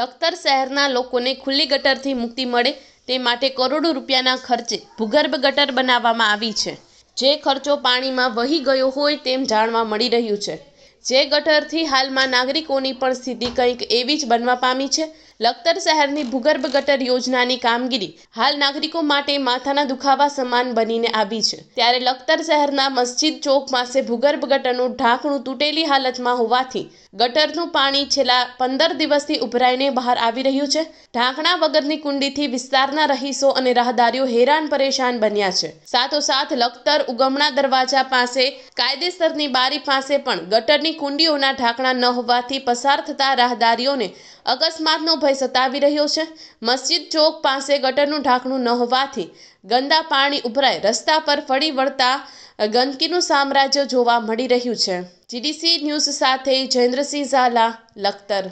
લખતર શહેરના લોકોને ખુલ્લી ગટરથી મુક્તિ મળે તે માટે કરોડો રૂપિયાના ખર્ચે ભૂગર્ભ ગટર બનાવવામાં આવી છે જે ખર્ચો પાણીમાં વહી ગયો હોય તેમ જાણવા મળી રહ્યું છે જે ગટરથી હાલમાં નાગરિકોની પણ સ્થિતિ કંઈક એવી જ બનવા પામી છે લખતર શહેરની ભૂગર્ભ ગટર યોજનાની કામગીરી હાલ નાગરિકો માટે માથાના દુખાવા સમાન બનીને આવી છે ત્યારે લખતર શહેરના મસ્જિદ ચોક પાસે ભૂગર્ભ ગટરનું ઢાંકણું તૂટેલી હાલતમાં હોવાથી ગટરનું પાણી છેલ્લા પંદર દિવસથી ઉભરાઈને બહાર આવી રહ્યું છે ઢાંકણા વગરની કુંડીથી વિસ્તારના રહીશો અને રાહદારીઓ હેરાન પરેશાન બન્યા છે સાથોસાથ લખતર ઉગમણા દરવાજા પાસે કાયદેસરની બારી પાસે પણ ગટરની કુંડીઓના ઢાંકણા ન હોવાથી પસાર થતા રાહદારીઓને અકસ્માતનો ભય સતાવી રહ્યો છે મસ્જિદ ચોક પાસે ગટરનું ઢાંકણું ન હોવાથી ગંદા પાણી ઉભરાય રસ્તા પર ફરી વળતા ગંદકીનું સામ્રાજ્ય જોવા મળી રહ્યું છે જીડીસી ન્યૂઝ સાથે જયેન્દ્રસિંહ ઝાલા લખતર